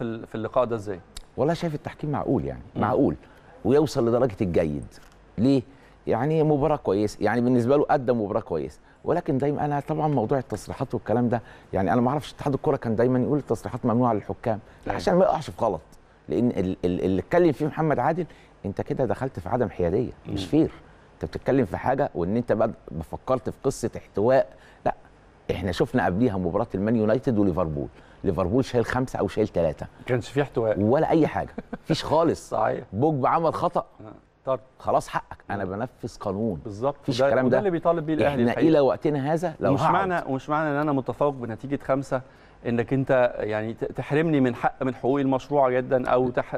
في في اللقاء ده ازاي؟ والله شايف التحكيم معقول يعني م. معقول ويوصل لدرجه الجيد ليه؟ يعني مباراه كويسه يعني بالنسبه له قدم مباراه كويسه ولكن دايما انا طبعا موضوع التصريحات والكلام ده يعني انا ما اعرفش اتحاد الكوره كان دايما يقول التصريحات ممنوعه للحكام أيوة. عشان ما يقعش في غلط لان اللي اتكلم فيه محمد عادل انت كده دخلت في عدم حياديه مش فير انت بتتكلم في حاجه وان انت بقى فكرت في قصه احتواء لا احنا شفنا قبليها مباراه المان يونايتد وليفربول ليفربول شايل خمسه او شايل ثلاثه ما كانش في احتواء ولا اي حاجه مفيش خالص صحيح بوجبا عمل خطا آه، طب خلاص حقك انا بنفذ قانون بالظبط مفيش الكلام ده, ده اللي بيطالب بيه الاهلي احنا الى وقتنا هذا لو مش معنى ومش معنى ان انا متفوق بنتيجه خمسه انك انت يعني تحرمني من حق من حقوقي المشروعه جدا او تح...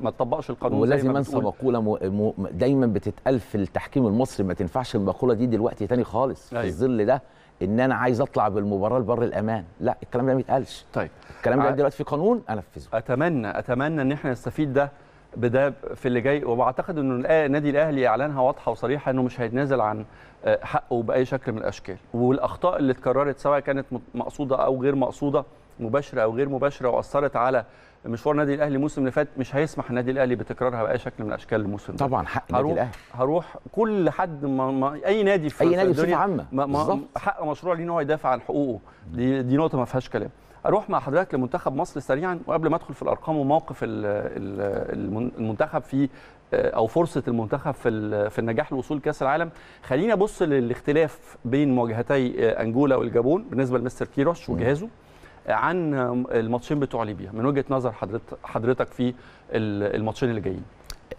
ما تطبقش القانون ولازم انسى مقوله م... م... دايما بتتقال في التحكيم المصري ما تنفعش المقوله دي دلوقتي تاني خالص أيوه. في الظل ده ان انا عايز اطلع بالمباراه لبر الامان لا الكلام ده ما يتقالش طيب الكلام ده آه، دلوقتي في قانون انفذه اتمنى اتمنى ان احنا نستفيد ده بده في اللي جاي وبعتقد ان النادي الاهلي اعلانها واضحه وصريحه انه مش هيتنازل عن آه، حقه باي شكل من الاشكال والاخطاء اللي اتكررت سواء كانت مقصوده او غير مقصوده مباشره او غير مباشره واثرت على مشوار النادي الاهلي الموسم اللي فات مش هيسمح النادي الاهلي بتكرارها باي شكل من اشكال الموسم طبعا حق النادي الاهلي هروح كل حد ما ما اي نادي في اي نادي في عامه ما ما حق مشروع ليه ان هو يدافع عن حقوقه دي, دي نقطه ما فيهاش كلام اروح مع حضرتك لمنتخب مصر سريعا وقبل ما ادخل في الارقام وموقف المنتخب في او فرصه المنتخب في في النجاح لوصول كاس العالم خلينا ابص للاختلاف بين مواجهتي آه، انجولا والجابون بالنسبه لمستر كيروش وجهازه عن الماتشين بتوع ليبيا من وجهه نظر حضرتك في الماتشين اللي جايين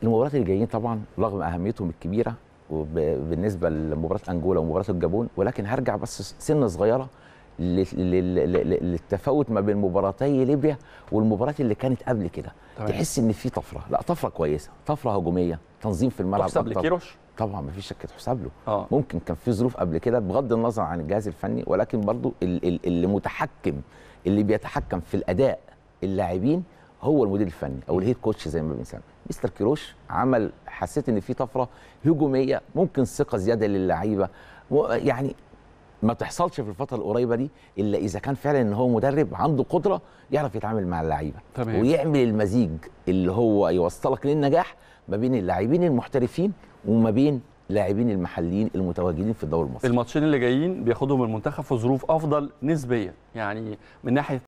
المباريات اللي جايين طبعا رغم اهميتهم الكبيره بالنسبه لمباراه انجولا ومباراه الجابون ولكن هرجع بس سنه صغيره للتفاوت ما بين مباراتي ليبيا والمباراه اللي كانت قبل كده طيب. تحس ان في طفره لا طفره كويسه طفره هجوميه تنظيم في الملعب تحسب لكيروش طبعا مفيش شك تحسب له آه. ممكن كان في ظروف قبل كده بغض النظر عن الجهاز الفني ولكن برضو اللي متحكم اللي بيتحكم في الاداء اللاعبين هو المدير الفني او الهيد كوتش زي ما بنسميه مستر كيروش عمل حسيت ان في طفره هجوميه ممكن ثقه زياده للعيبه يعني ما تحصلش في الفتره القريبه دي الا اذا كان فعلا ان هو مدرب عنده قدره يعرف يتعامل مع اللعيبه ويعمل المزيج اللي هو يوصلك للنجاح ما بين اللاعبين المحترفين وما بين لاعبين المحليين المتواجدين في الدوري المصري الماتشين اللي جايين بياخدهم المنتخب في ظروف افضل نسبيا يعني من ناحيه